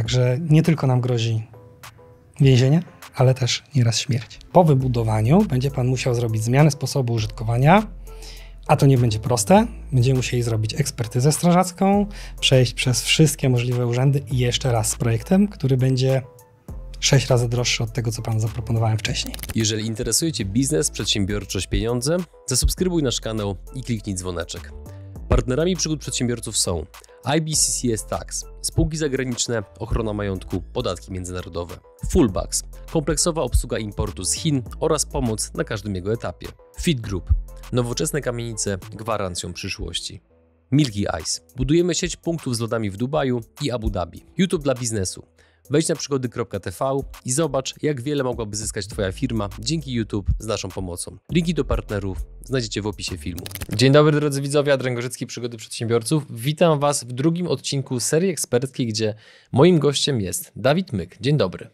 Także nie tylko nam grozi więzienie, ale też nieraz śmierć. Po wybudowaniu będzie Pan musiał zrobić zmianę sposobu użytkowania, a to nie będzie proste. Będziemy musieli zrobić ekspertyzę strażacką, przejść przez wszystkie możliwe urzędy i jeszcze raz z projektem, który będzie sześć razy droższy od tego, co Pan zaproponowałem wcześniej. Jeżeli interesuje Cię biznes, przedsiębiorczość, pieniądze, zasubskrybuj nasz kanał i kliknij dzwoneczek. Partnerami przygód przedsiębiorców są IBCCS Tax, spółki zagraniczne, ochrona majątku, podatki międzynarodowe, Fullbacks, kompleksowa obsługa importu z Chin oraz pomoc na każdym jego etapie, Fit Group, nowoczesne kamienice gwarancją przyszłości. Milky Ice. Budujemy sieć punktów z lodami w Dubaju i Abu Dhabi. YouTube dla biznesu. Wejdź na przygody.tv i zobacz, jak wiele mogłaby zyskać Twoja firma dzięki YouTube z naszą pomocą. Linki do partnerów znajdziecie w opisie filmu. Dzień dobry drodzy widzowie, Adrian Gorzycki, Przygody Przedsiębiorców. Witam Was w drugim odcinku serii eksperckiej, gdzie moim gościem jest Dawid Myk. Dzień dobry.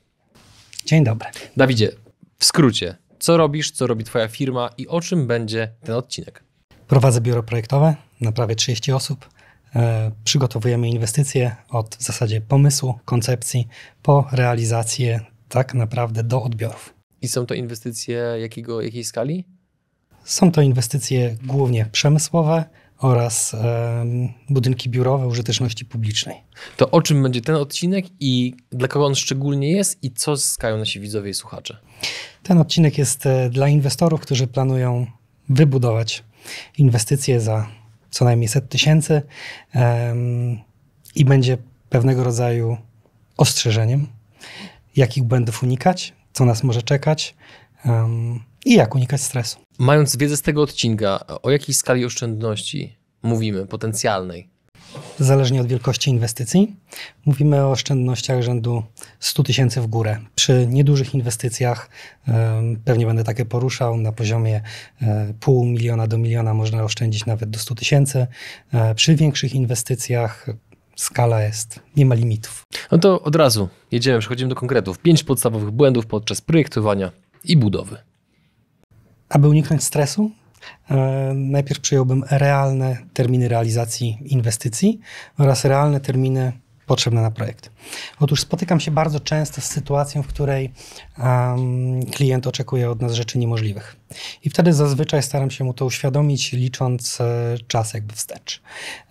Dzień dobry. Dawidzie, w skrócie, co robisz, co robi Twoja firma i o czym będzie ten odcinek? Prowadzę biuro projektowe na prawie 30 osób. E, przygotowujemy inwestycje od w zasadzie pomysłu, koncepcji, po realizację tak naprawdę do odbiorów. I są to inwestycje jakiego, jakiej skali? Są to inwestycje głównie przemysłowe oraz e, budynki biurowe użyteczności publicznej. To o czym będzie ten odcinek i dla kogo on szczególnie jest i co zyskają nasi widzowie i słuchacze? Ten odcinek jest e, dla inwestorów, którzy planują wybudować inwestycje za co najmniej set tysięcy i będzie pewnego rodzaju ostrzeżeniem, jakich błędów unikać, co nas może czekać i jak unikać stresu. Mając wiedzę z tego odcinka, o jakiej skali oszczędności mówimy, potencjalnej? zależnie od wielkości inwestycji. Mówimy o oszczędnościach rzędu 100 tysięcy w górę. Przy niedużych inwestycjach pewnie będę takie poruszał na poziomie e, pół miliona do miliona można oszczędzić nawet do 100 tysięcy. E, przy większych inwestycjach skala jest, nie ma limitów. No to od razu jedziemy, przechodzimy do konkretów. Pięć podstawowych błędów podczas projektowania i budowy. Aby uniknąć stresu, E, najpierw przyjąłbym realne terminy realizacji inwestycji oraz realne terminy potrzebne na projekt. Otóż spotykam się bardzo często z sytuacją, w której um, klient oczekuje od nas rzeczy niemożliwych. I wtedy zazwyczaj staram się mu to uświadomić, licząc e, czas jakby wstecz.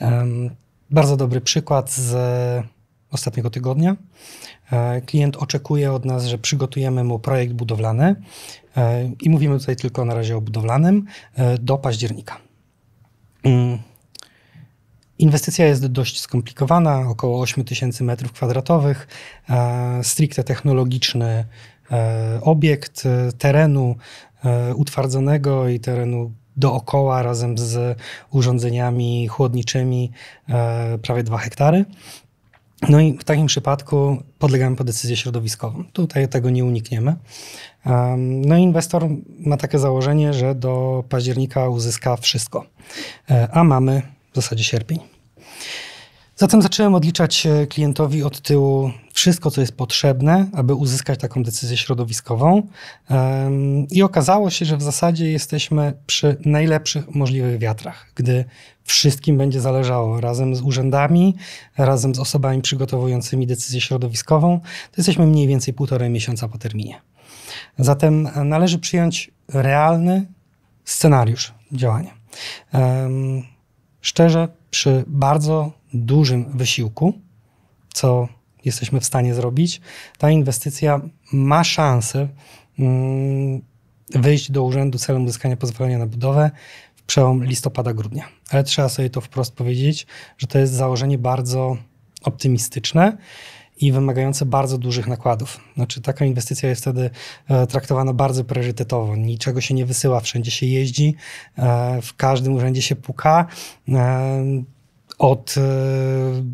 Um, bardzo dobry przykład z ostatniego tygodnia. E, klient oczekuje od nas, że przygotujemy mu projekt budowlany e, i mówimy tutaj tylko na razie o budowlanym e, do października. Mm. Inwestycja jest dość skomplikowana, około 8000 m2, stricte technologiczny obiekt terenu utwardzonego i terenu dookoła razem z urządzeniami chłodniczymi, prawie 2 hektary. No i w takim przypadku podlegamy pod decyzję środowiskową. Tutaj tego nie unikniemy. No i inwestor ma takie założenie, że do października uzyska wszystko, e, a mamy w zasadzie sierpień. Zatem zacząłem odliczać e, klientowi od tyłu wszystko, co jest potrzebne, aby uzyskać taką decyzję środowiskową. I okazało się, że w zasadzie jesteśmy przy najlepszych możliwych wiatrach, gdy wszystkim będzie zależało razem z urzędami, razem z osobami przygotowującymi decyzję środowiskową, to jesteśmy mniej więcej półtorej miesiąca po terminie. Zatem e, należy przyjąć realny scenariusz działania. Szczerze, przy bardzo dużym wysiłku, co jesteśmy w stanie zrobić, ta inwestycja ma szansę mm, wyjść do urzędu celem uzyskania pozwolenia na budowę w przełom listopada-grudnia. Ale trzeba sobie to wprost powiedzieć, że to jest założenie bardzo optymistyczne i wymagające bardzo dużych nakładów. Znaczy, taka inwestycja jest wtedy e, traktowana bardzo priorytetowo. Niczego się nie wysyła, wszędzie się jeździ, e, w każdym urzędzie się puka. E, od e,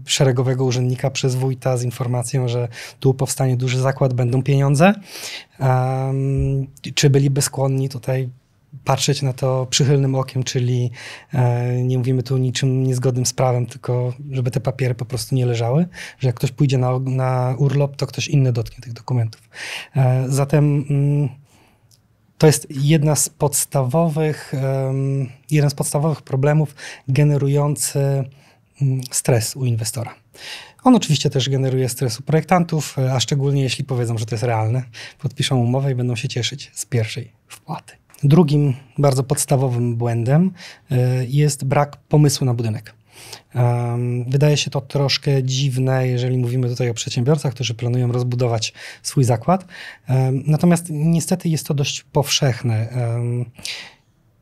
szeregowego urzędnika przez wójta z informacją, że tu powstanie duży zakład, będą pieniądze. Czy byliby skłonni tutaj patrzeć na to przychylnym okiem, czyli e, nie mówimy tu niczym niezgodnym z prawem, tylko żeby te papiery po prostu nie leżały, że jak ktoś pójdzie na, na urlop, to ktoś inny dotknie tych dokumentów. E, zatem mm, to jest jedna z podstawowych, jeden z podstawowych problemów generujący Mm, stres u inwestora. On oczywiście też generuje stres u projektantów, e, a szczególnie jeśli powiedzą, że to jest realne, podpiszą umowę i będą się cieszyć z pierwszej wpłaty. Drugim bardzo podstawowym błędem e, jest brak pomysłu na budynek. Wydaje się to troszkę dziwne, jeżeli mówimy tutaj o przedsiębiorcach, którzy planują rozbudować swój zakład. Natomiast niestety jest to dość powszechne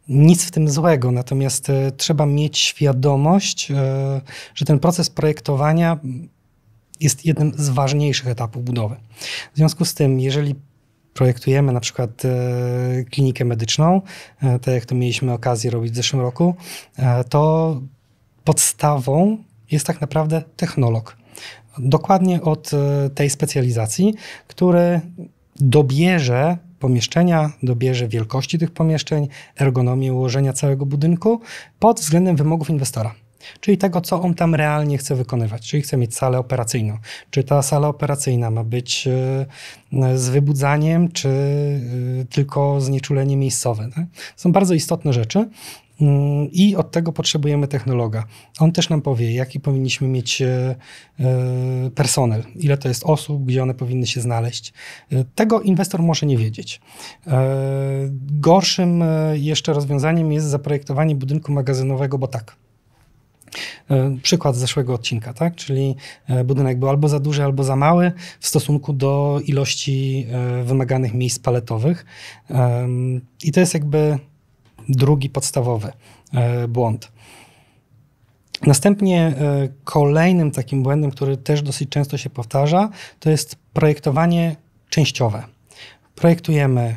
nic w tym złego, natomiast e, trzeba mieć świadomość, e, że ten proces projektowania jest jednym z ważniejszych etapów budowy. W związku z tym, jeżeli projektujemy na przykład e, klinikę medyczną, tak jak to mieliśmy okazję robić w zeszłym roku, to podstawą jest tak naprawdę technolog. Dokładnie od tej specjalizacji, który dobierze pomieszczenia, dobierze wielkości tych pomieszczeń, ergonomię ułożenia całego budynku pod względem wymogów inwestora czyli tego, co on tam realnie chce wykonywać. Czyli chce mieć salę operacyjną. Czy ta sala operacyjna ma być e, z wybudzaniem, czy e, tylko znieczulenie miejscowe. Tak? Są bardzo istotne rzeczy. I od tego potrzebujemy technologa. On też nam powie, jaki powinniśmy mieć e, e, personel, ile to jest osób, gdzie one powinny się znaleźć. E, tego inwestor może nie wiedzieć. Gorszym jeszcze rozwiązaniem jest zaprojektowanie budynku magazynowego, bo tak. Przykład z zeszłego odcinka, tak? Czyli budynek był albo za duży, albo za mały w stosunku do ilości wymaganych miejsc paletowych. I to jest jakby drugi podstawowy e, błąd. Następnie e, kolejnym takim błędem, który też dosyć często się powtarza, to jest projektowanie częściowe. Projektujemy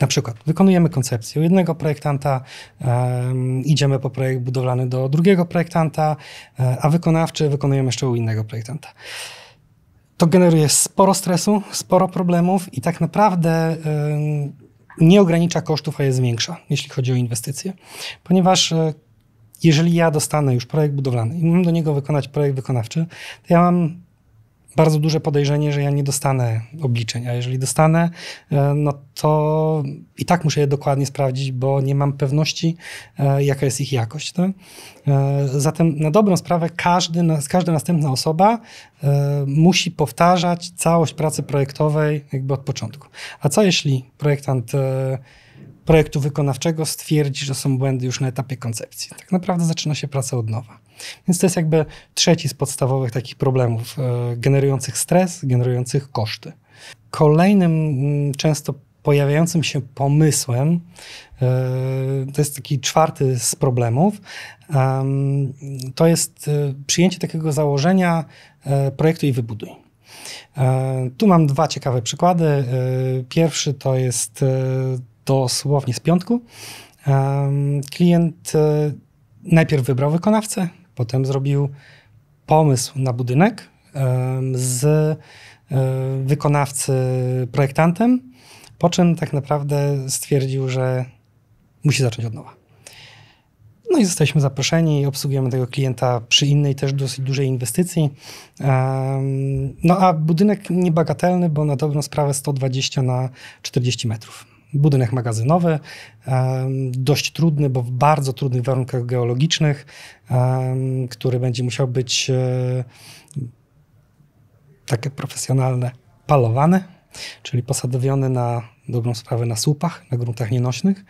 na przykład wykonujemy koncepcję. U jednego projektanta um, idziemy po projekt budowlany do drugiego projektanta, e, a wykonawczy wykonujemy jeszcze u innego projektanta. To generuje sporo stresu, sporo problemów i tak naprawdę um, nie ogranicza kosztów, a jest zwiększa, jeśli chodzi o inwestycje. Ponieważ e, jeżeli ja dostanę już projekt budowlany i mam do niego wykonać projekt wykonawczy, to ja mam bardzo duże podejrzenie, że ja nie dostanę obliczeń, a jeżeli dostanę, e, no to i tak muszę je dokładnie sprawdzić, bo nie mam pewności, e, jaka jest ich jakość. Tak? E, zatem na dobrą sprawę każdy, każda następna osoba musi powtarzać całość pracy projektowej jakby od początku. A co jeśli projektant projektu wykonawczego stwierdzi, że są błędy już na etapie koncepcji? Tak naprawdę zaczyna się praca od nowa. Więc to jest jakby trzeci z podstawowych takich problemów e, generujących stres, generujących koszty. Kolejnym mm, często pojawiającym się pomysłem, e, to jest taki czwarty z problemów, to jest e, przyjęcie takiego założenia projektu i wybuduj. Tu mam dwa ciekawe przykłady. Pierwszy to jest dosłownie z piątku. Klient najpierw wybrał wykonawcę, Potem zrobił pomysł na budynek z e, wykonawcy projektantem, po czym tak naprawdę stwierdził, że musi zacząć od nowa. No i zostaliśmy zaproszeni i obsługujemy tego klienta przy innej też dosyć dużej inwestycji. No a budynek niebagatelny, bo na dobrą sprawę 120 na 40 metrów budynek magazynowy, dość trudny, bo w bardzo trudnych warunkach geologicznych, który będzie musiał być e, takie profesjonalne, palowany, czyli posadowiony na dobrą sprawę na słupach, na gruntach nienośnych.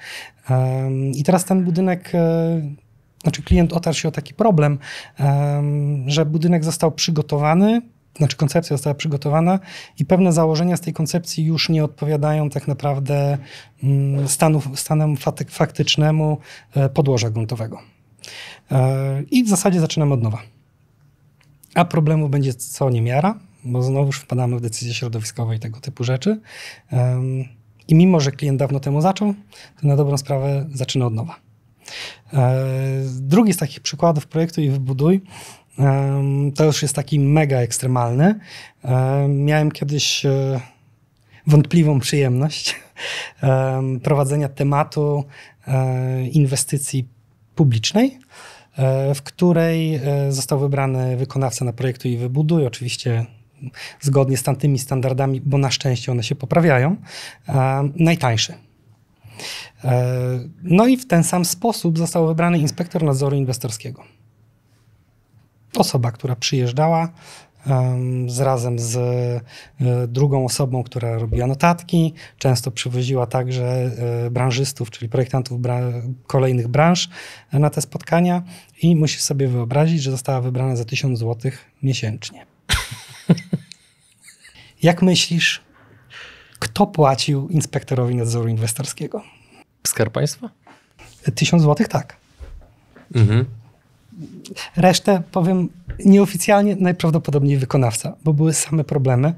I teraz ten budynek e, znaczy klient otarł się o taki problem, że budynek został przygotowany znaczy koncepcja została przygotowana i pewne założenia z tej koncepcji już nie odpowiadają tak naprawdę mm, stanu, stanem faktycznemu e, podłoża gruntowego. E, I w zasadzie zaczynamy od nowa. A problemu będzie co niemiara, bo znowuż wpadamy w decyzje środowiskowe i tego typu rzeczy. I mimo, że klient dawno temu zaczął, to na dobrą sprawę zaczyna od nowa. E, drugi z takich przykładów projektu i wybuduj to już jest taki mega ekstremalny. Miałem kiedyś e, wątpliwą przyjemność prowadzenia tematu e, inwestycji publicznej, e, w której został wybrany wykonawca na projektu i wybuduj, oczywiście zgodnie z tamtymi standardami, bo na szczęście one się poprawiają, najtańszy. No i w ten sam sposób został wybrany inspektor nadzoru inwestorskiego osoba, która przyjeżdżała z razem z e, drugą osobą, która robiła notatki, często przywoziła także e, branżystów, czyli projektantów bra kolejnych branż e, na te spotkania i musisz sobie wyobrazić, że została wybrana za 1000 zł miesięcznie. Jak myślisz, kto płacił inspektorowi nadzoru inwestorskiego? Skarb państwa? 1000 zł, tak. Mhm. Resztę powiem nieoficjalnie najprawdopodobniej wykonawca, bo były same problemy.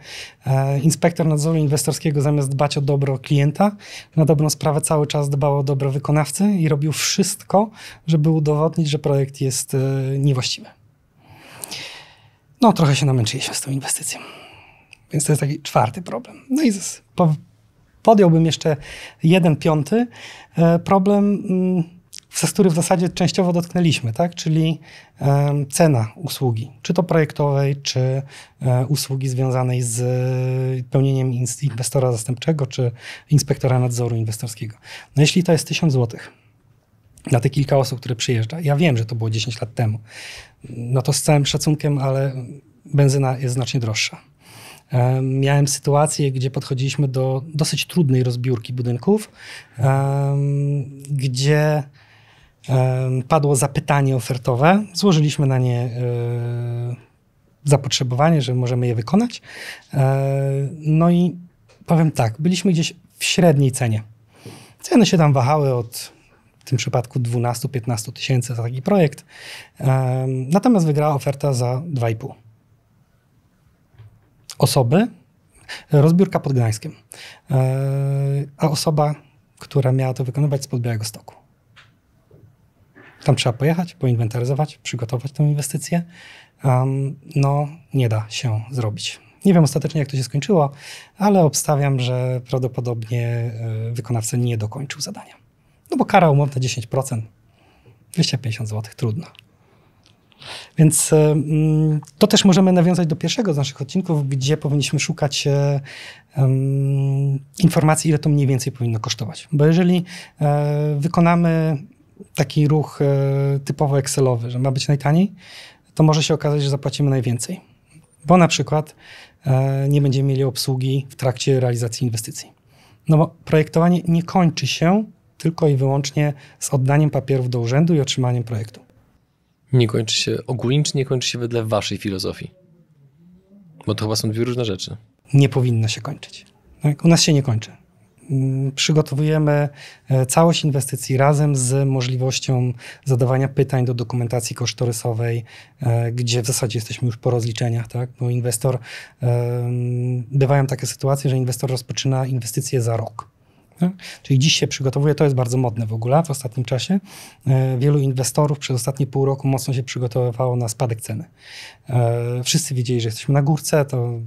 E, inspektor nadzoru inwestorskiego zamiast dbać o dobro klienta, na dobrą sprawę cały czas dbał o dobro wykonawcy i robił wszystko, żeby udowodnić, że projekt jest e, niewłaściwy. No, trochę się namęczyliśmy z tą inwestycją. Więc to jest taki czwarty problem. No i podjąłbym jeszcze jeden piąty e, problem mm, który w zasadzie częściowo dotknęliśmy, tak? czyli cena usługi, czy to projektowej, czy e, usługi związanej z e, pełnieniem inwestora zastępczego, czy inspektora nadzoru inwestorskiego. No jeśli to jest 1000 zł na te kilka osób, które przyjeżdża, ja wiem, że to było 10 lat temu, no to z całym szacunkiem, ale benzyna jest znacznie droższa. Miałem sytuację, gdzie podchodziliśmy do dosyć trudnej rozbiórki budynków, gdzie padło zapytanie ofertowe, złożyliśmy na nie e, zapotrzebowanie, że możemy je wykonać. E, no i powiem tak, byliśmy gdzieś w średniej cenie. Ceny się tam wahały od w tym przypadku 12-15 tysięcy za taki projekt. Natomiast wygrała oferta za 2,5. Osoby, rozbiórka pod Gdańskiem, e, a osoba, która miała to wykonywać z Białego Stoku. Tam trzeba pojechać, poinwentaryzować, przygotować tę inwestycję. Um, no, nie da się zrobić. Nie wiem ostatecznie, jak to się skończyło, ale obstawiam, że prawdopodobnie e, wykonawca nie dokończył zadania. No bo kara umowna 10%, 250 zł, trudno. Więc e, mm, to też możemy nawiązać do pierwszego z naszych odcinków, gdzie powinniśmy szukać e, informacji, ile to mniej więcej powinno kosztować. Bo jeżeli wykonamy taki ruch e, typowo Excelowy, że ma być najtaniej, to może się okazać, że zapłacimy najwięcej, bo na przykład e, nie będziemy mieli obsługi w trakcie realizacji inwestycji. No bo projektowanie nie kończy się tylko i wyłącznie z oddaniem papierów do urzędu i otrzymaniem projektu. Nie kończy się ogólnie, czy nie kończy się wedle waszej filozofii? Bo to chyba są dwie różne rzeczy. Nie powinno się kończyć. Tak? U nas się nie kończy. Mm, przygotowujemy e, całość inwestycji razem z możliwością zadawania pytań do dokumentacji kosztorysowej, e, gdzie w zasadzie jesteśmy już po rozliczeniach, tak? bo inwestor, bywają takie sytuacje, że inwestor rozpoczyna inwestycje za rok. Tak? Czyli dziś się przygotowuje, to jest bardzo modne w ogóle w ostatnim czasie. E, wielu inwestorów przez ostatnie pół roku mocno się przygotowywało na spadek ceny. Wszyscy wiedzieli, że jesteśmy na górce, to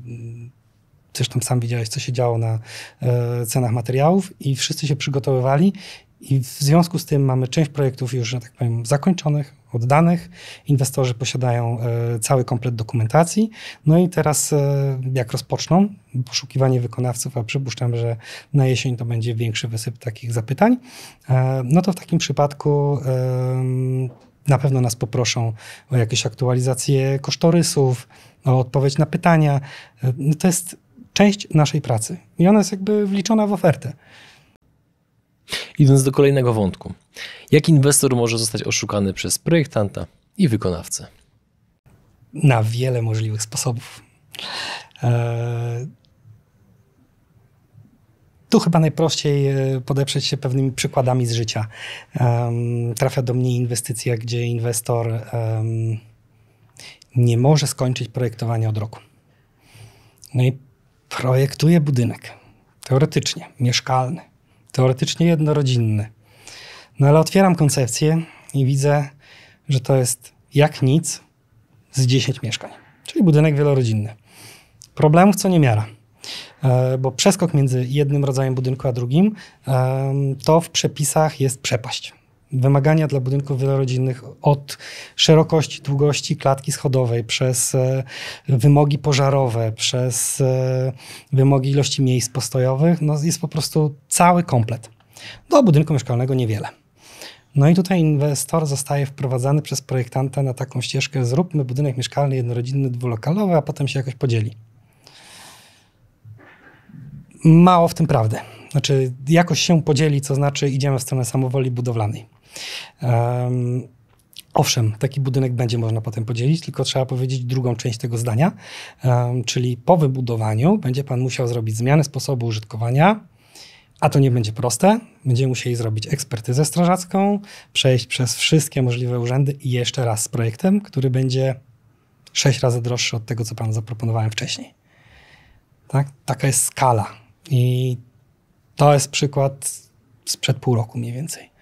zresztą sam widziałeś, co się działo na e, cenach materiałów i wszyscy się przygotowywali i w związku z tym mamy część projektów już, że tak powiem, zakończonych, oddanych. Inwestorzy posiadają e, cały komplet dokumentacji. No i teraz, e, jak rozpoczną poszukiwanie wykonawców, a przypuszczam, że na jesień to będzie większy wysyp takich zapytań, no to w takim przypadku na pewno nas poproszą o jakieś aktualizacje kosztorysów, o odpowiedź na pytania. No to jest część naszej pracy i ona jest jakby wliczona w ofertę. Idąc do kolejnego wątku. Jak inwestor może zostać oszukany przez projektanta i wykonawcę? Na wiele możliwych sposobów. E, tu chyba najprościej e, podeprzeć się pewnymi przykładami z życia. E, trafia do mnie inwestycja, gdzie inwestor nie może skończyć projektowania od roku. No i Projektuję budynek. Teoretycznie mieszkalny, teoretycznie jednorodzinny. No ale otwieram koncepcję i widzę, że to jest jak nic z 10 mieszkań, czyli budynek wielorodzinny. Problemów co nie miara, e, bo przeskok między jednym rodzajem budynku a drugim e, to w przepisach jest przepaść wymagania dla budynków wielorodzinnych od szerokości, długości klatki schodowej, przez e, wymogi pożarowe, przez e, wymogi ilości miejsc postojowych, no jest po prostu cały komplet. Do budynku mieszkalnego niewiele. No i tutaj inwestor zostaje wprowadzany przez projektanta na taką ścieżkę, zróbmy budynek mieszkalny jednorodzinny, dwulokalowy, a potem się jakoś podzieli. Mało w tym prawdy. Znaczy, jakoś się podzieli, co znaczy idziemy w stronę samowoli budowlanej. Um, Owszem, taki budynek będzie można potem podzielić, tylko trzeba powiedzieć drugą część tego zdania, um, czyli po wybudowaniu będzie Pan musiał zrobić zmianę sposobu użytkowania, a to nie będzie proste. Będziemy musieli zrobić ekspertyzę strażacką, przejść przez wszystkie możliwe urzędy i jeszcze raz z projektem, który będzie sześć razy droższy od tego, co Panu zaproponowałem wcześniej. Tak? Taka jest skala. I to jest przykład sprzed pół roku mniej więcej.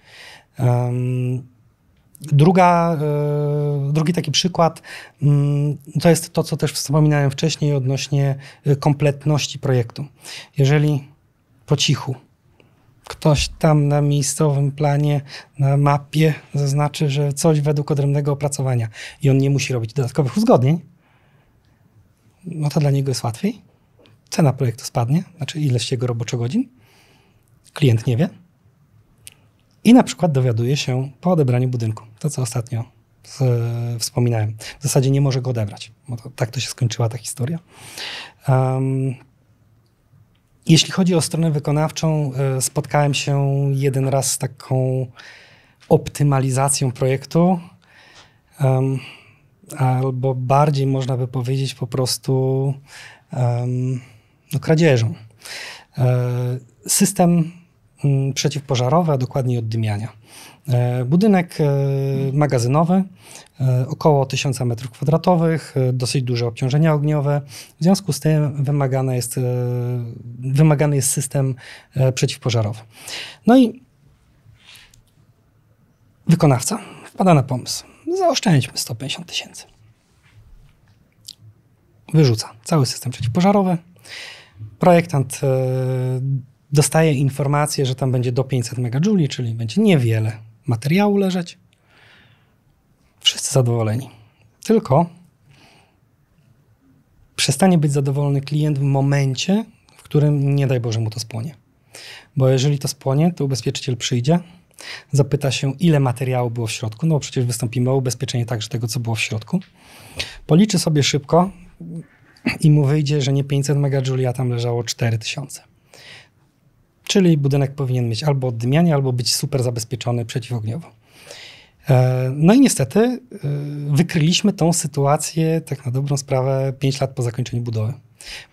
Druga, e, drugi taki przykład mm, to jest to, co też wspominałem wcześniej odnośnie e, kompletności projektu. Jeżeli po cichu ktoś tam na miejscowym planie, na mapie zaznaczy, że coś według odrębnego opracowania i on nie musi robić dodatkowych uzgodnień, no to dla niego jest łatwiej. Cena projektu spadnie, znaczy ileś jego godzin. Klient nie wie i na przykład dowiaduje się po odebraniu budynku, to co ostatnio z, wspominałem. W zasadzie nie może go odebrać, bo to, tak to się skończyła ta historia. Um, jeśli chodzi o stronę wykonawczą, e, spotkałem się jeden raz z taką optymalizacją projektu, um, albo bardziej można by powiedzieć po prostu um, no, kradzieżą. E, system Mm, przeciwpożarowe, a dokładniej oddymiania. E, budynek e, magazynowy, e, około 1000 m2, dosyć duże obciążenia ogniowe. W związku z tym wymagany jest, wymagany jest system przeciwpożarowy. No i wykonawca wpada na pomysł. Zaoszczędźmy 150 tysięcy. Wyrzuca cały system przeciwpożarowy. Projektant dostaje informację, że tam będzie do 500 MJ, czyli będzie niewiele materiału leżeć. Wszyscy zadowoleni. Tylko przestanie być zadowolony klient w momencie, w którym nie daj Boże mu to spłonie. Bo jeżeli to spłonie, to ubezpieczyciel przyjdzie, zapyta się, ile materiału było w środku, no bo przecież wystąpimy o ubezpieczenie także tego, co było w środku. Policzy sobie szybko i mu wyjdzie, że nie 500 MJ, a tam leżało 4000. Czyli budynek powinien mieć albo oddymianie, albo być super zabezpieczony przeciwogniowo. E, no i niestety e, wykryliśmy tą sytuację tak na dobrą sprawę 5 lat po zakończeniu budowy.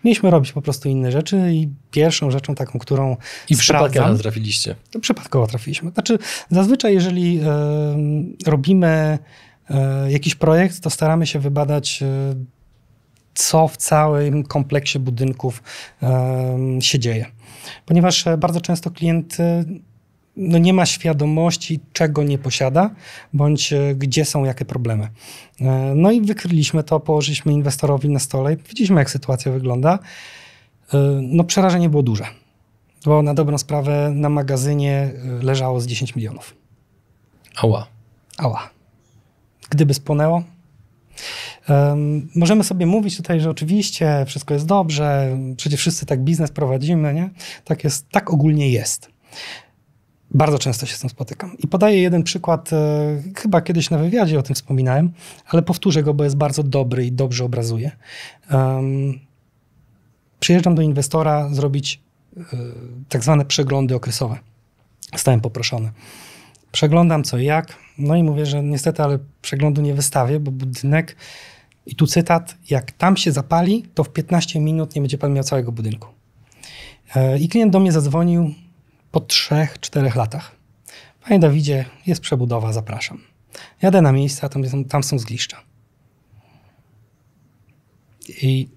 Mieliśmy robić po prostu inne rzeczy i pierwszą rzeczą taką, którą I przypadkowo trafiliście. To przypadkowo trafiliśmy. Znaczy zazwyczaj jeżeli e, robimy jakiś projekt, to staramy się wybadać co w całym kompleksie budynków się dzieje ponieważ e, bardzo często klient e, no nie ma świadomości, czego nie posiada, bądź e, gdzie są jakie problemy. No i wykryliśmy to, położyliśmy inwestorowi na stole i widzieliśmy, jak sytuacja wygląda. No przerażenie było duże, bo na dobrą sprawę na magazynie leżało z 10 milionów. Ała. Ała. Gdyby spłonęło, możemy sobie mówić tutaj, że oczywiście wszystko jest dobrze, przecież wszyscy tak biznes prowadzimy, nie? Tak jest, tak ogólnie jest. Bardzo często się z tym spotykam. I podaję jeden przykład, e, chyba kiedyś na wywiadzie o tym wspominałem, ale powtórzę go, bo jest bardzo dobry i dobrze obrazuje. Um, przyjeżdżam do inwestora zrobić e, tak zwane przeglądy okresowe. Stałem poproszony. Przeglądam co i jak, no i mówię, że niestety, ale przeglądu nie wystawię, bo budynek i tu cytat: Jak tam się zapali, to w 15 minut nie będzie pan miał całego budynku. E, I klient do mnie zadzwonił po 3-4 latach. Panie Dawidzie, jest przebudowa, zapraszam. Jadę na miejsca, tam, są, tam są zgliszcza. I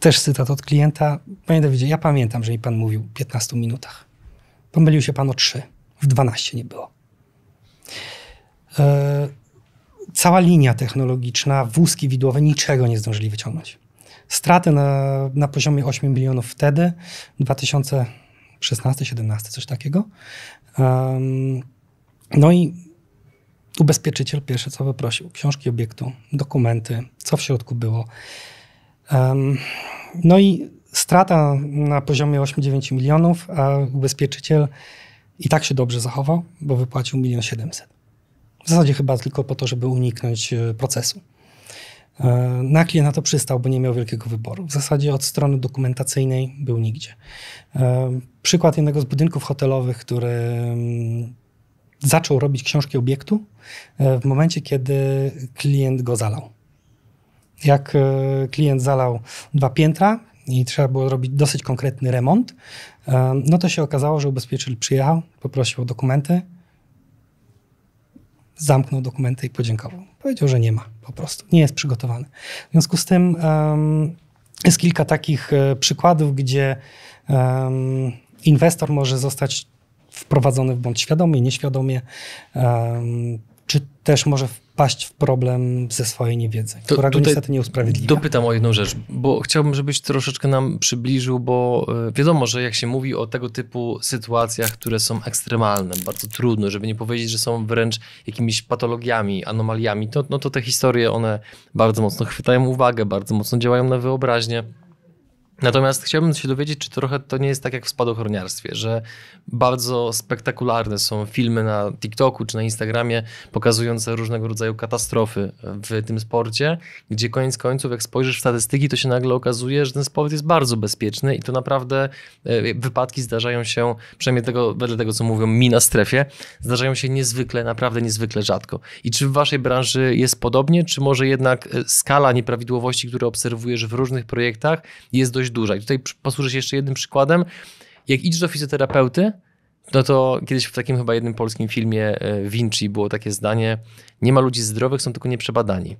też cytat od klienta. Panie Dawidzie, ja pamiętam, że mi pan mówił w 15 minutach. Pomylił się pan o 3. W 12 nie było. Yy, cała linia technologiczna, wózki widłowe niczego nie zdążyli wyciągnąć. Straty na, na poziomie 8 milionów wtedy, 2016-17, coś takiego. Um, no i ubezpieczyciel pierwsze co wyprosił: książki obiektu, dokumenty, co w środku było. Um, no i strata na poziomie 8-9 milionów, a ubezpieczyciel i tak się dobrze zachował, bo wypłacił 1 700 000. W zasadzie chyba tylko po to, żeby uniknąć e, procesu. E, klient na to przystał, bo nie miał wielkiego wyboru. W zasadzie od strony dokumentacyjnej był nigdzie. E, przykład jednego z budynków hotelowych, który mm, zaczął robić książki obiektu w momencie, kiedy klient go zalał. Jak klient zalał dwa piętra i trzeba było robić dosyć konkretny remont, no to się okazało, że ubezpieczyciel przyjechał, poprosił o dokumenty, zamknął dokumenty i podziękował. Powiedział, że nie ma po prostu, nie jest przygotowany. W związku z tym um, jest kilka takich e, przykładów, gdzie um, inwestor może zostać wprowadzony w błąd świadomie, nieświadomie. Um, czy też może wpaść w problem ze swojej niewiedzy, to, która go niestety nie usprawiedliwia. Dopytam o jedną rzecz, bo chciałbym, żebyś troszeczkę nam przybliżył, bo e, wiadomo, że jak się mówi o tego typu sytuacjach, które są ekstremalne, bardzo trudne, żeby nie powiedzieć, że są wręcz jakimiś patologiami, anomaliami, to, no to te historie, one bardzo mocno chwytają uwagę, bardzo mocno działają na wyobraźnię. Natomiast chciałbym się dowiedzieć, czy trochę to nie jest tak jak w spadochroniarstwie, że bardzo spektakularne są filmy na TikToku czy na Instagramie pokazujące różnego rodzaju katastrofy w tym sporcie, gdzie koniec końców, jak spojrzysz w statystyki, to się nagle okazuje, że ten sport jest bardzo bezpieczny i to naprawdę e, wypadki zdarzają się, przynajmniej tego, wedle tego, co mówią mi na strefie, zdarzają się niezwykle, naprawdę niezwykle rzadko. I czy w waszej branży jest podobnie, czy może jednak e, skala nieprawidłowości, które obserwujesz w różnych projektach jest dość dość duża. I tutaj posłużę się jeszcze jednym przykładem. Jak idziesz do fizjoterapeuty, no to kiedyś w takim chyba jednym polskim filmie e, Vinci było takie zdanie: Nie ma ludzi zdrowych, są tylko nieprzebadani.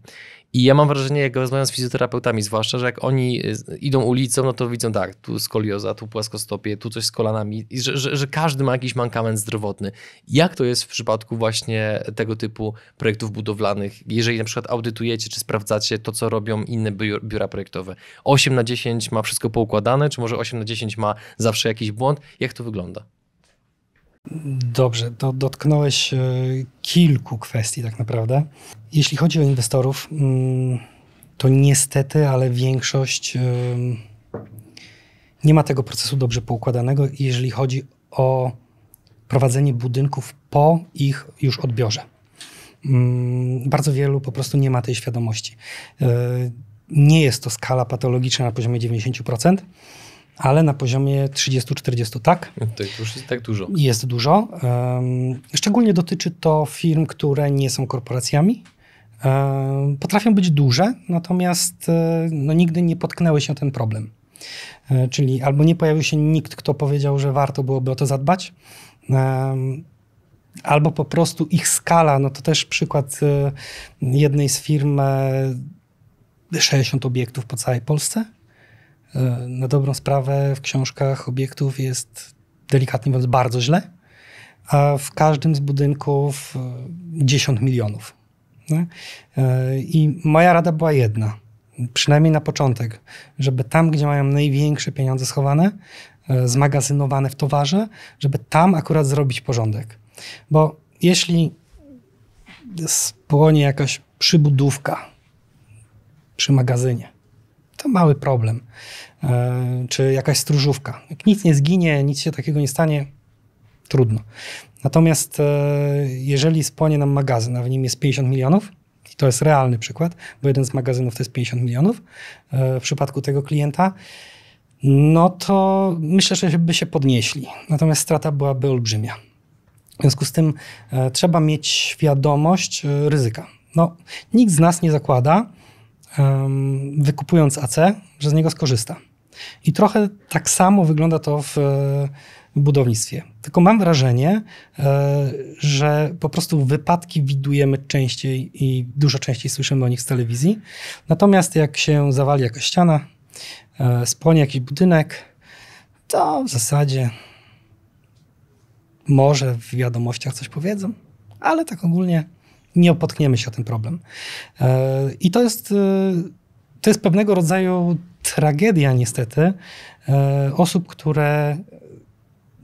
I ja mam wrażenie, jak rozmawiam z fizjoterapeutami, zwłaszcza, że jak oni e, idą ulicą, no to widzą tak, tu skolioza, tu płaskostopie, tu coś z kolanami, i że, że, że każdy ma jakiś mankament zdrowotny. Jak to jest w przypadku właśnie tego typu projektów budowlanych, jeżeli na przykład audytujecie czy sprawdzacie to, co robią inne biura projektowe? 8 na 10 ma wszystko poukładane, czy może 8 na 10 ma zawsze jakiś błąd? Jak to wygląda? Dobrze, to dotknąłeś e, kilku kwestii tak naprawdę. Jeśli chodzi o inwestorów, mm, to niestety, ale większość e, nie ma tego procesu dobrze poukładanego, jeżeli chodzi o prowadzenie budynków po ich już odbiorze. Mm, bardzo wielu po prostu nie ma tej świadomości. E, nie jest to skala patologiczna na poziomie 90% ale na poziomie 30-40 tak. No to już jest tak dużo. Jest dużo. Szczególnie dotyczy to firm, które nie są korporacjami. Potrafią być duże, natomiast e, no, nigdy nie potknęły się ten problem. E, czyli albo nie pojawił się nikt, kto powiedział, że warto byłoby o to zadbać, albo po prostu ich skala. No to też przykład e, jednej z firm 60 obiektów po całej Polsce E, na dobrą sprawę w książkach obiektów jest delikatnie mówiąc bardzo źle, a w każdym z budynków 10 e, milionów. Nie? E, I moja rada była jedna, przynajmniej na początek, żeby tam, gdzie mają największe pieniądze schowane, zmagazynowane w towarze, żeby tam akurat zrobić porządek. Bo jeśli spłonie jakaś przybudówka przy magazynie, to mały problem. E, czy jakaś stróżówka. Jak nic nie zginie, nic się takiego nie stanie, trudno. Natomiast e, jeżeli spłonie nam magazyn, a w nim jest 50 milionów, i to jest realny przykład, bo jeden z magazynów to jest 50 milionów e, w przypadku tego klienta, no to myślę, że by się podnieśli. Natomiast strata byłaby olbrzymia. W związku z tym trzeba mieć świadomość ryzyka. No, nikt z nas nie zakłada, wykupując AC, że z niego skorzysta. I trochę tak samo wygląda to w budownictwie. Tylko mam wrażenie, e, że po prostu wypadki widujemy częściej i dużo częściej słyszymy o nich z telewizji. Natomiast jak się zawali jakaś ściana, e, spłonie jakiś budynek, to w zasadzie może w wiadomościach coś powiedzą, ale tak ogólnie nie opotkniemy się o ten problem. E, I to jest, e, to jest pewnego rodzaju tragedia, niestety, e, osób, które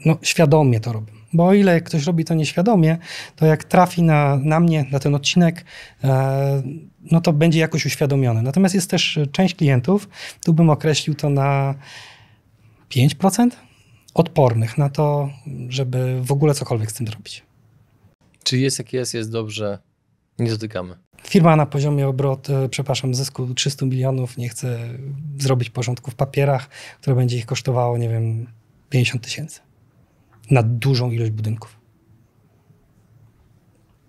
no, świadomie to robią. Bo o ile ktoś robi to nieświadomie, to jak trafi na, na mnie, na ten odcinek, no to będzie jakoś uświadomione. Natomiast jest też część klientów, tu bym określił to na 5% odpornych na to, żeby w ogóle cokolwiek z tym zrobić. Czy jest jak jest, jest dobrze, nie dotykamy. Firma na poziomie obrot, e, przepraszam, zysku 300 milionów nie chce zrobić porządku w papierach, które będzie ich kosztowało, nie wiem, 50 tysięcy na dużą ilość budynków.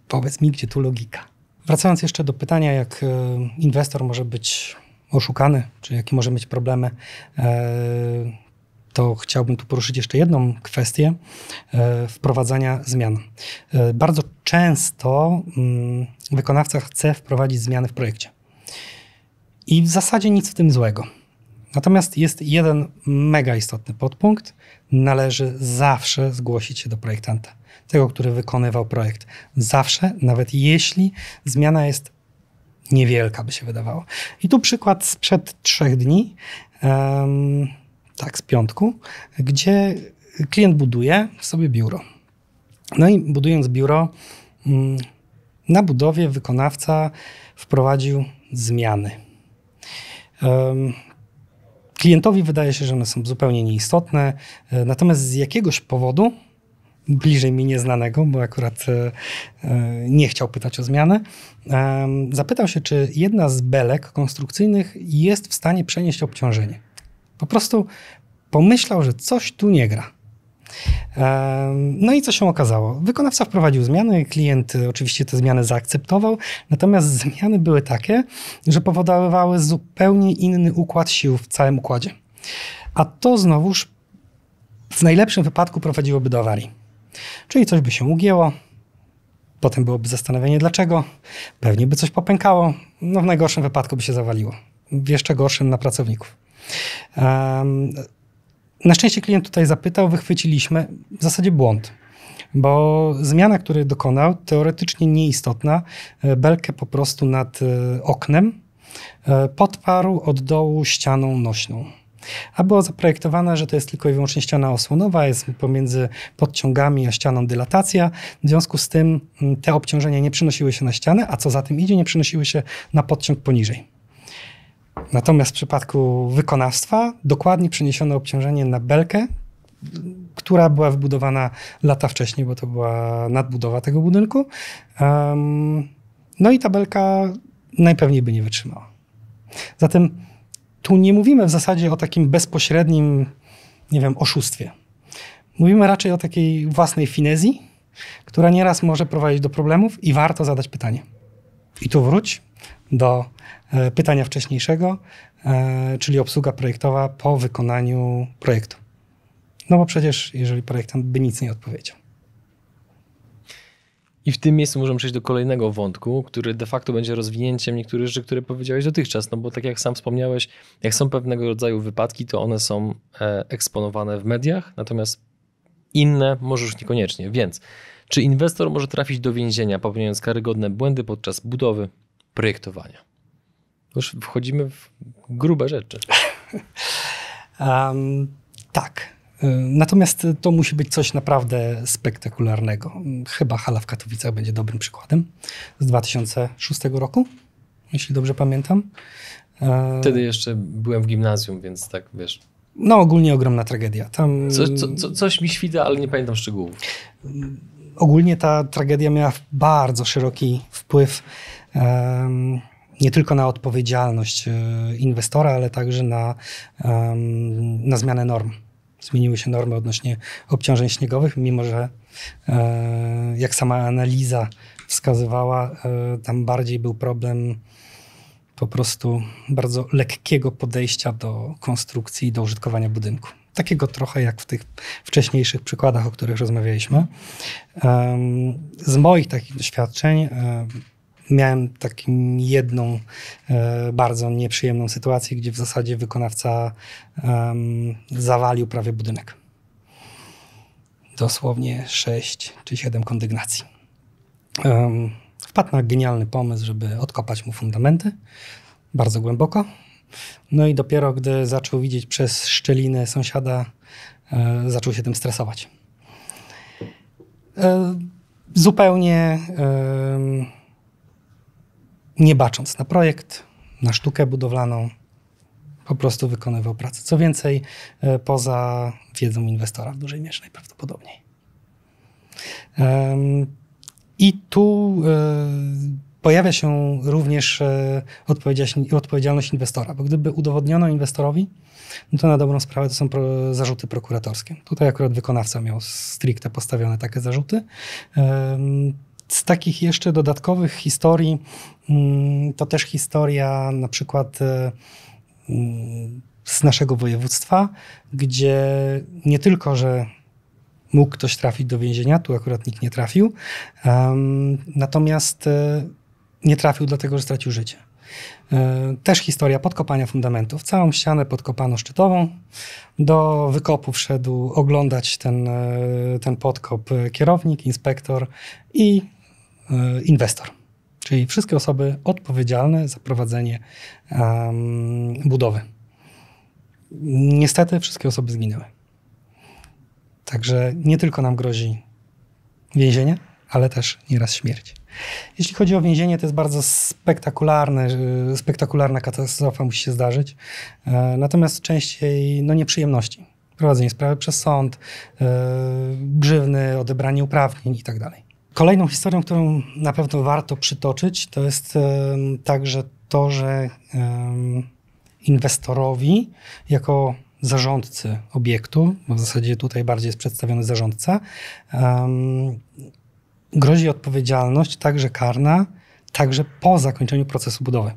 Powiedz mi, gdzie tu logika? Wracając jeszcze do pytania, jak e, inwestor może być oszukany, czy jakie może mieć problemy. E, to chciałbym tu poruszyć jeszcze jedną kwestię e, wprowadzania zmian. E, bardzo często mm, wykonawca chce wprowadzić zmiany w projekcie. I w zasadzie nic w tym złego. Natomiast jest jeden mega istotny podpunkt. Należy zawsze zgłosić się do projektanta, tego, który wykonywał projekt. Zawsze, nawet jeśli zmiana jest niewielka, by się wydawało. I tu przykład sprzed trzech dni. Um, tak, z piątku, gdzie klient buduje sobie biuro. No i budując biuro, mm, na budowie wykonawca wprowadził zmiany. Klientowi wydaje się, że one są zupełnie nieistotne, e, natomiast z jakiegoś powodu, bliżej mi nieznanego, bo akurat e, e, nie chciał pytać o zmianę, zapytał się, czy jedna z belek konstrukcyjnych jest w stanie przenieść obciążenie. Po prostu pomyślał, że coś tu nie gra. No i co się okazało? Wykonawca wprowadził zmiany, klient y, oczywiście te zmiany zaakceptował, natomiast zmiany były takie, że powodowały zupełnie inny układ sił w całym układzie. A to znowuż w najlepszym wypadku prowadziłoby do awarii. Czyli coś by się ugięło, potem byłoby zastanowienie dlaczego, pewnie by coś popękało, no w najgorszym wypadku by się zawaliło. W jeszcze gorszym na pracowników. Na szczęście klient tutaj zapytał, wychwyciliśmy w zasadzie błąd bo zmiana, której dokonał, teoretycznie nieistotna, e, belkę po prostu nad e, oknem e, podparł od dołu ścianą nośną. A była zaprojektowana, że to jest tylko i wyłącznie ściana osłonowa, jest pomiędzy podciągami a ścianą dylatacja. W związku z tym mm, te obciążenia nie przenosiły się na ścianę, a co za tym idzie, nie przenosiły się na podciąg poniżej. Natomiast w przypadku wykonawstwa dokładnie przeniesiono obciążenie na belkę, która była wybudowana lata wcześniej, bo to była nadbudowa tego budynku. Um, no i ta belka najpewniej by nie wytrzymała. Zatem tu nie mówimy w zasadzie o takim bezpośrednim, nie wiem, oszustwie. Mówimy raczej o takiej własnej finezji, która nieraz może prowadzić do problemów i warto zadać pytanie. I tu wróć do E, pytania wcześniejszego, e, czyli obsługa projektowa po wykonaniu projektu. No bo przecież, jeżeli projektant by nic nie odpowiedział. I w tym miejscu możemy przejść do kolejnego wątku, który de facto będzie rozwinięciem niektórych rzeczy, które powiedziałeś dotychczas. No bo tak jak sam wspomniałeś, jak są pewnego rodzaju wypadki, to one są e, eksponowane w mediach, natomiast inne może już niekoniecznie. Więc czy inwestor może trafić do więzienia, popełniając karygodne błędy podczas budowy, projektowania? Już wchodzimy w grube rzeczy. um, tak. Y, natomiast to musi być coś naprawdę spektakularnego. Chyba hala w Katowicach będzie dobrym przykładem z 2006 roku, jeśli dobrze pamiętam. E, Wtedy jeszcze byłem w gimnazjum, więc tak wiesz. No, ogólnie ogromna tragedia. Tam... Co, co, co, coś mi świta, ale nie pamiętam szczegółów. Ogólnie ta tragedia miała bardzo szeroki wpływ um, nie tylko na odpowiedzialność e, inwestora, ale także na, na zmianę norm. Zmieniły się normy odnośnie obciążeń śniegowych, mimo że e, jak sama analiza wskazywała, e, tam bardziej był problem po prostu bardzo lekkiego podejścia do konstrukcji i do użytkowania budynku. Takiego trochę jak w tych wcześniejszych przykładach, o których rozmawialiśmy. Z moich takich doświadczeń miałem taką jedną e, bardzo nieprzyjemną sytuację, gdzie w zasadzie wykonawca zawalił prawie budynek. Dosłownie 6 czy 7 kondygnacji. Wpadł na genialny pomysł, żeby odkopać mu fundamenty bardzo głęboko. No i dopiero gdy zaczął widzieć przez szczelinę sąsiada, e, zaczął się tym stresować. E, zupełnie nie bacząc na projekt, na sztukę budowlaną, po prostu wykonywał pracę. Co więcej, e, poza wiedzą inwestora w dużej mierze najprawdopodobniej. I tu e, pojawia się również e, odpowiedzialność inwestora, bo gdyby udowodniono inwestorowi, no to na dobrą sprawę to są zarzuty prokuratorskie. Tutaj akurat wykonawca miał stricte postawione takie zarzuty. Z takich jeszcze dodatkowych historii mm, to też historia na przykład e, mm, z naszego województwa, gdzie nie tylko, że mógł ktoś trafić do więzienia, tu akurat nikt nie trafił, natomiast e, nie trafił dlatego, że stracił życie. E, też historia podkopania fundamentów. Całą ścianę podkopano szczytową. Do wykopu wszedł oglądać ten, ten podkop kierownik, inspektor i E, inwestor, czyli wszystkie osoby odpowiedzialne za prowadzenie budowy. Niestety wszystkie osoby zginęły. Także nie tylko nam grozi więzienie, ale też nieraz śmierć. Jeśli chodzi o więzienie, to jest bardzo spektakularne, e, spektakularna katastrofa musi się zdarzyć. E, natomiast częściej no, nieprzyjemności. Prowadzenie sprawy przez sąd, grzywny, odebranie uprawnień itd. Tak Kolejną historią, którą na pewno warto przytoczyć, to jest także to, że inwestorowi jako zarządcy obiektu, bo w zasadzie tutaj bardziej jest przedstawiony zarządca, grozi odpowiedzialność także karna, także po zakończeniu procesu budowy.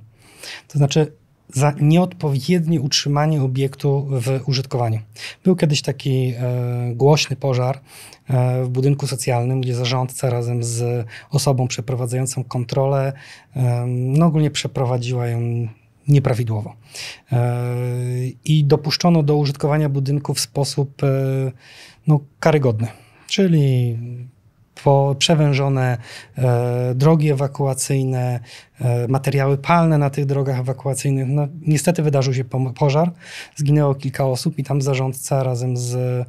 To znaczy, za nieodpowiednie utrzymanie obiektu w użytkowaniu. Był kiedyś taki e, głośny pożar e, w budynku socjalnym, gdzie zarządca razem z osobą przeprowadzającą kontrolę e, no ogólnie przeprowadziła ją nieprawidłowo. E, I dopuszczono do użytkowania budynku w sposób e, no, karygodny, czyli po przewężone e, drogi ewakuacyjne, e, materiały palne na tych drogach ewakuacyjnych. No, niestety wydarzył się pożar, zginęło kilka osób i tam zarządca razem z e,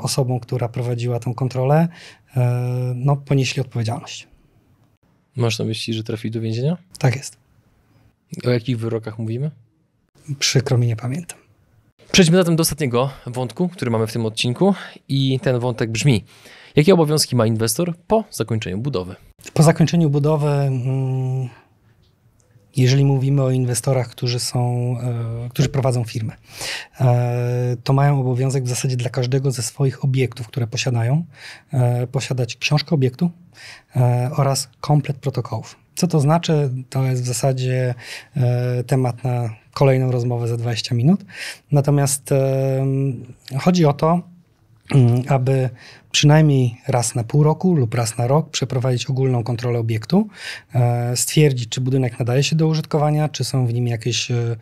osobą, która prowadziła tą kontrolę, e, no, ponieśli odpowiedzialność. Masz na myśli, że trafił do więzienia? Tak jest. O jakich wyrokach mówimy? Przykro mi nie pamiętam. Przejdźmy zatem do ostatniego wątku, który mamy w tym odcinku i ten wątek brzmi – Jakie obowiązki ma inwestor po zakończeniu budowy? Po zakończeniu budowy, mm, jeżeli mówimy o inwestorach, którzy, są, e, którzy prowadzą firmę, e, to mają obowiązek w zasadzie dla każdego ze swoich obiektów, które posiadają, e, posiadać książkę obiektu oraz komplet protokołów. Co to znaczy? To jest w zasadzie temat na kolejną rozmowę za 20 minut. Natomiast chodzi o to, Mm, aby przynajmniej raz na pół roku lub raz na rok przeprowadzić ogólną kontrolę obiektu, e, stwierdzić, czy budynek nadaje się do użytkowania, czy są w nim jakieś e,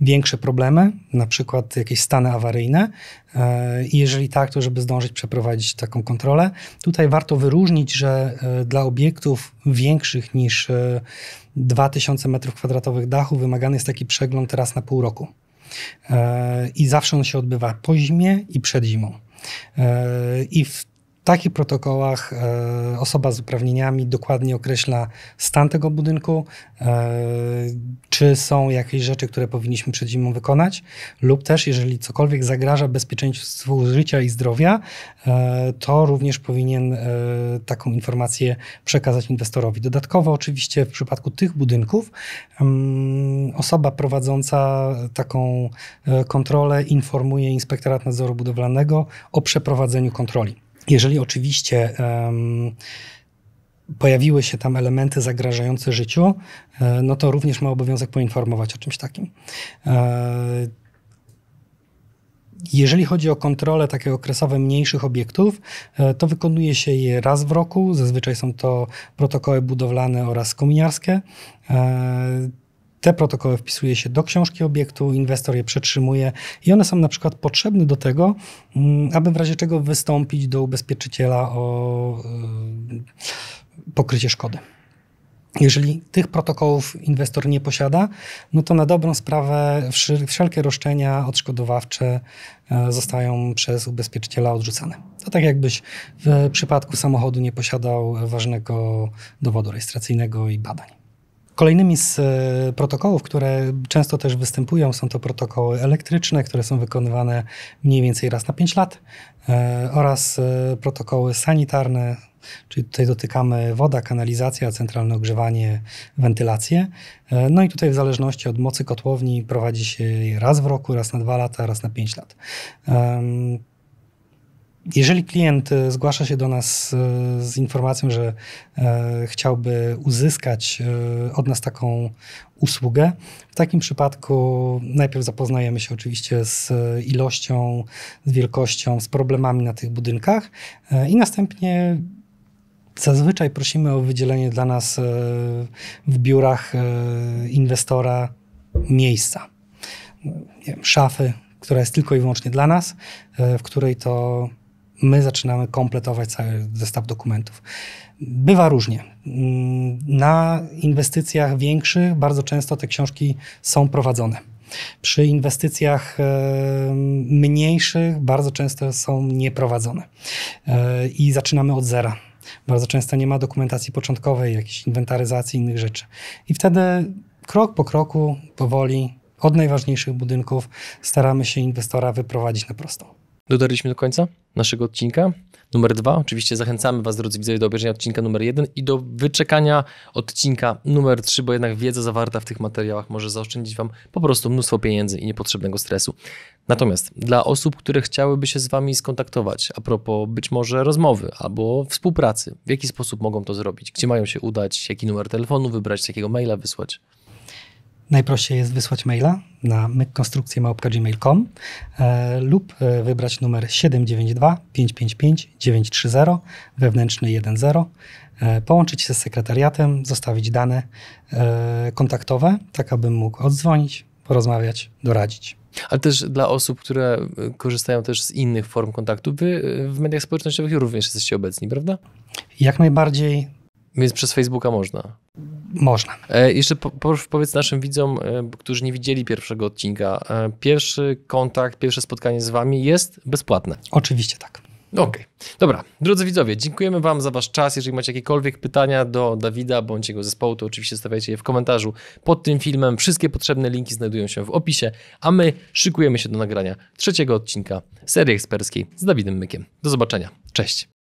większe problemy, na przykład jakieś stany awaryjne. E, I jeżeli tak, to żeby zdążyć przeprowadzić taką kontrolę. Tutaj warto wyróżnić, że dla obiektów większych niż 2000 m2 dachu wymagany jest taki przegląd raz na pół roku. I zawsze on się odbywa po zimie i przed zimą. E, I w takich protokołach e, osoba z uprawnieniami dokładnie określa stan tego budynku, e, czy są jakieś rzeczy, które powinniśmy przed zimą wykonać, lub też jeżeli cokolwiek zagraża bezpieczeństwu życia i zdrowia, e, to również powinien e, taką informację przekazać inwestorowi. Dodatkowo oczywiście w przypadku tych budynków mm, osoba prowadząca taką e, kontrolę informuje Inspektorat Nadzoru Budowlanego o przeprowadzeniu kontroli. Jeżeli oczywiście um, pojawiły się tam elementy zagrażające życiu, e, no to również ma obowiązek poinformować o czymś takim. E, jeżeli chodzi o kontrole takie okresowe mniejszych obiektów, e, to wykonuje się je raz w roku. Zazwyczaj są to protokoły budowlane oraz kominiarskie. Te protokoły wpisuje się do książki obiektu, inwestor je przetrzymuje i one są na przykład potrzebne do tego, mm, aby w razie czego wystąpić do ubezpieczyciela o y, pokrycie szkody. Jeżeli tych protokołów inwestor nie posiada, no to na dobrą sprawę wszelkie roszczenia odszkodowawcze e, zostają przez ubezpieczyciela odrzucane. To tak jakbyś w przypadku samochodu nie posiadał ważnego dowodu rejestracyjnego i badań. Kolejnymi z e, protokołów, które często też występują, są to protokoły elektryczne, które są wykonywane mniej więcej raz na 5 lat e, oraz e, protokoły sanitarne, czyli tutaj dotykamy woda, kanalizacja, centralne ogrzewanie, wentylację. No i tutaj w zależności od mocy kotłowni prowadzi się raz w roku, raz na dwa lata, raz na pięć lat. Jeżeli klient e, zgłasza się do nas e, z informacją, że e, chciałby uzyskać od nas taką usługę, w takim przypadku najpierw zapoznajemy się oczywiście z ilością, z wielkością, z problemami na tych budynkach i następnie zazwyczaj prosimy o wydzielenie dla nas w biurach inwestora miejsca. Wiem, szafy, która jest tylko i wyłącznie dla nas, w której to my zaczynamy kompletować cały zestaw dokumentów. Bywa różnie. Mm, na inwestycjach większych bardzo często te książki są prowadzone. Przy inwestycjach e, mniejszych bardzo często są nieprowadzone e, i zaczynamy od zera. Bardzo często nie ma dokumentacji początkowej, jakiejś inwentaryzacji, innych rzeczy. I wtedy krok po kroku, powoli, od najważniejszych budynków staramy się inwestora wyprowadzić na prostą. Dotarliśmy do końca naszego odcinka. Numer dwa. Oczywiście zachęcamy Was, drodzy widzowie, do obejrzenia odcinka numer jeden i do wyczekania odcinka numer trzy, bo jednak wiedza zawarta w tych materiałach może zaoszczędzić Wam po prostu mnóstwo pieniędzy i niepotrzebnego stresu. Natomiast dla osób, które chciałyby się z Wami skontaktować a propos być może rozmowy albo współpracy, w jaki sposób mogą to zrobić, gdzie mają się udać, jaki numer telefonu wybrać, jakiego maila wysłać? Najprościej jest wysłać maila na mykkonstrukcje.gmail.com e, lub e, wybrać numer 792 555 930 wewnętrzny 10, e, połączyć się z sekretariatem, zostawić dane kontaktowe, tak abym mógł odzwonić, porozmawiać, doradzić. Ale też dla osób, które korzystają też z innych form kontaktu, wy w mediach społecznościowych również jesteście obecni, prawda? Jak najbardziej więc przez Facebooka można. Można. E, jeszcze po, po, powiedz naszym widzom, e, którzy nie widzieli pierwszego odcinka, e, pierwszy kontakt, pierwsze spotkanie z wami jest bezpłatne. Oczywiście tak. No okej. Okay. Dobra, drodzy widzowie, dziękujemy Wam za Wasz czas. Jeżeli macie jakiekolwiek pytania do Dawida bądź jego zespołu, to oczywiście stawiajcie je w komentarzu pod tym filmem. Wszystkie potrzebne linki znajdują się w opisie, a my szykujemy się do nagrania trzeciego odcinka serii eksperckiej z Dawidem Mykiem. Do zobaczenia. Cześć.